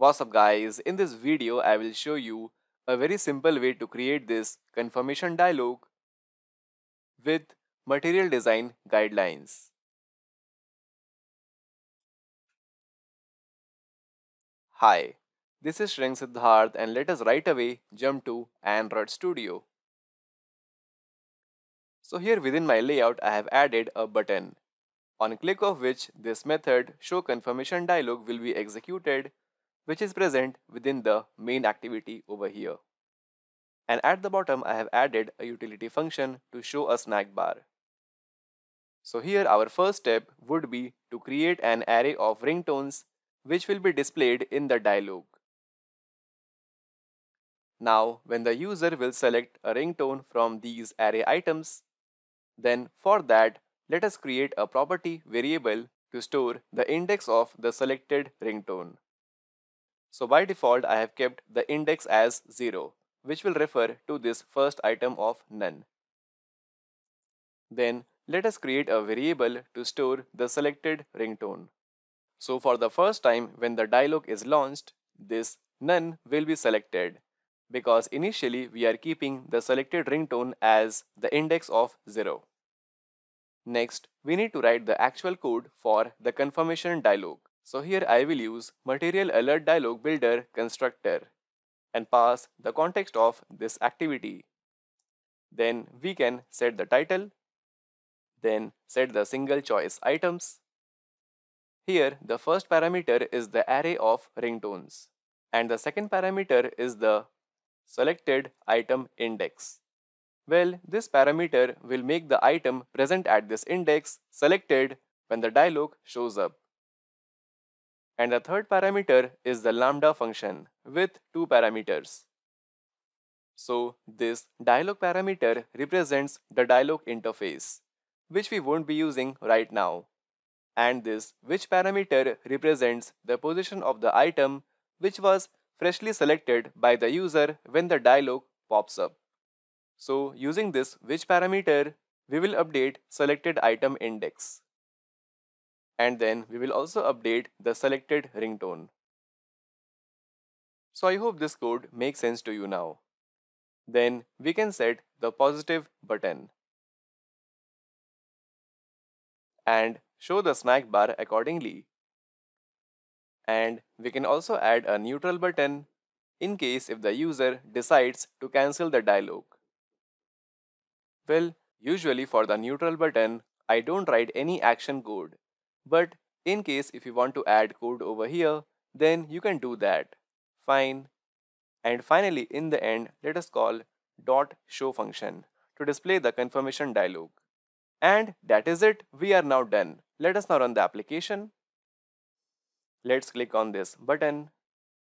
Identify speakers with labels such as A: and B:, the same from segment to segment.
A: What's up guys, in this video I will show you a very simple way to create this confirmation dialog with material design guidelines. Hi, this is Shrink Siddharth and let us right away jump to Android Studio. So here within my layout I have added a button on click of which this method show confirmation dialog will be executed which is present within the main activity over here. And at the bottom, I have added a utility function to show a snack bar. So here our first step would be to create an array of ringtones which will be displayed in the dialog. Now, when the user will select a ringtone from these array items, then for that, let us create a property variable to store the index of the selected ringtone. So by default, I have kept the index as 0, which will refer to this first item of none. Then let us create a variable to store the selected ringtone. So for the first time when the dialog is launched, this none will be selected because initially we are keeping the selected ringtone as the index of 0. Next, we need to write the actual code for the confirmation dialog. So here I will use material alert dialog builder constructor and pass the context of this activity. Then we can set the title, then set the single choice items. Here the first parameter is the array of ringtones and the second parameter is the selected item index. Well, this parameter will make the item present at this index selected when the dialog shows up. And the third parameter is the lambda function with two parameters. So this dialog parameter represents the dialog interface, which we won't be using right now. And this which parameter represents the position of the item which was freshly selected by the user when the dialog pops up. So using this which parameter, we will update selected item index and then we will also update the selected ringtone. So I hope this code makes sense to you now. Then we can set the positive button and show the snack bar accordingly. And we can also add a neutral button in case if the user decides to cancel the dialog. Well, usually for the neutral button, I don't write any action code but in case if you want to add code over here, then you can do that. Fine. And finally, in the end, let us call dot show function to display the confirmation dialog. And that is it. We are now done. Let us now run the application. Let's click on this button.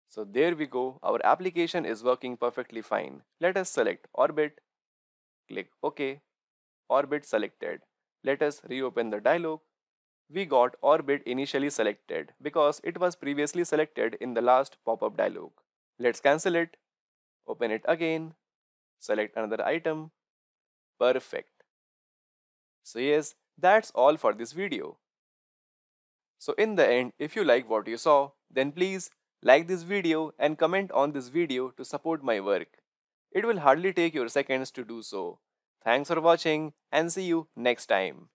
A: So there we go. Our application is working perfectly fine. Let us select orbit. Click OK. Orbit selected. Let us reopen the dialog we got orbit initially selected because it was previously selected in the last pop-up dialog. Let's cancel it, open it again, select another item. Perfect. So yes, that's all for this video. So in the end, if you like what you saw, then please like this video and comment on this video to support my work. It will hardly take your seconds to do so. Thanks for watching and see you next time.